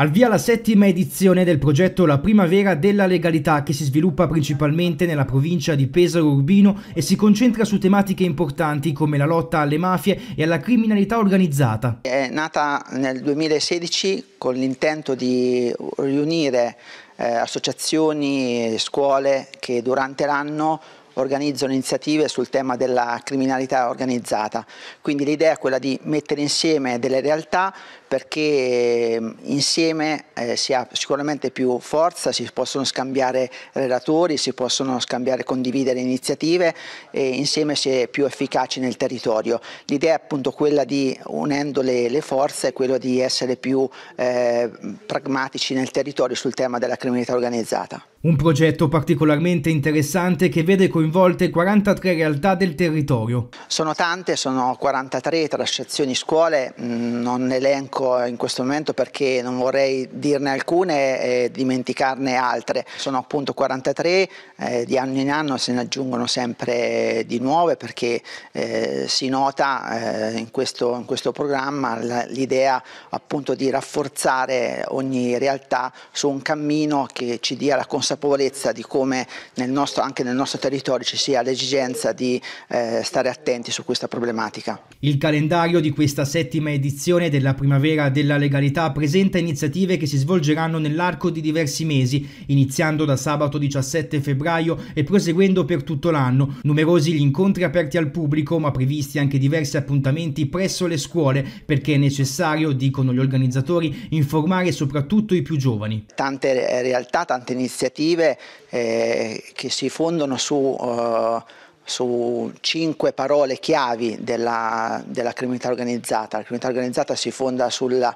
Al via la settima edizione del progetto La Primavera della Legalità che si sviluppa principalmente nella provincia di Pesaro Urbino e si concentra su tematiche importanti come la lotta alle mafie e alla criminalità organizzata. È nata nel 2016 con l'intento di riunire eh, associazioni, scuole che durante l'anno organizzano iniziative sul tema della criminalità organizzata. Quindi l'idea è quella di mettere insieme delle realtà perché ehm, insieme eh, si ha sicuramente più forza, si possono scambiare relatori, si possono scambiare, e condividere iniziative e insieme si è più efficaci nel territorio. L'idea è appunto quella di, unendo le, le forze, quello di essere più eh, pragmatici nel territorio sul tema della criminalità organizzata. Un progetto particolarmente interessante che vede con coinvolte 43 realtà del territorio. Sono tante, sono 43 tra sezioni scuole, mm, non elenco in questo momento perché non vorrei dirne alcune e dimenticarne altre. Sono appunto 43, eh, di anno in anno se ne aggiungono sempre di nuove perché eh, si nota eh, in, questo, in questo programma l'idea appunto di rafforzare ogni realtà su un cammino che ci dia la consapevolezza di come nel nostro, anche nel nostro territorio ci sia l'esigenza di eh, stare attenti su questa problematica. Il calendario di questa settima edizione della Primavera della Legalità presenta iniziative che si svolgeranno nell'arco di diversi mesi, iniziando da sabato 17 febbraio e proseguendo per tutto l'anno. Numerosi gli incontri aperti al pubblico, ma previsti anche diversi appuntamenti presso le scuole, perché è necessario, dicono gli organizzatori, informare soprattutto i più giovani. Tante eh, realtà, tante iniziative eh, che si fondono su eh, su cinque parole chiavi della, della, criminalità organizzata. La criminalità organizzata si fonda sulla,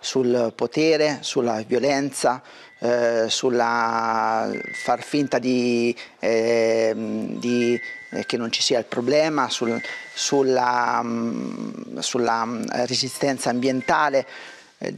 sul potere, sulla violenza, eh, sulla far finta di, eh, di, eh, che non ci sia il problema, sul, sulla, mh, mm, sulla mh, mm, resistenza ambientale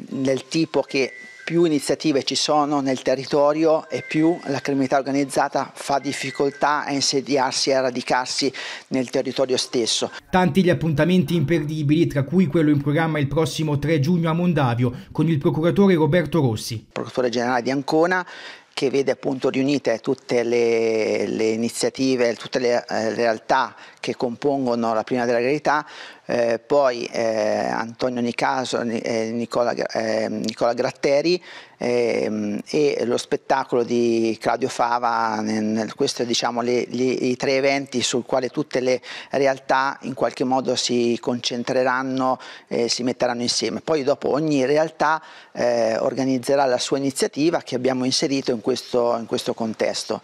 nel eh, tipo che più iniziative ci sono nel territorio e più la criminalità organizzata fa difficoltà a insediarsi e a radicarsi nel territorio stesso. Tanti gli appuntamenti imperdibili, tra cui quello in programma il prossimo 3 giugno a Mondavio con il procuratore Roberto Rossi. Procuratore generale di Ancona che vede appunto riunite tutte le, le iniziative, tutte le, le eh, realtà che compongono la prima della verità, eh, poi eh, Antonio Nicaso, eh, Nicola, eh, Nicola, Gratteri ehm, e lo spettacolo di Claudio Fava, questi diciamo i tre eventi sul quale tutte le realtà in qualche modo si concentreranno e si metteranno insieme. Poi dopo ogni realtà eh, organizzerà la sua iniziativa che abbiamo inserito in questo, in questo contesto.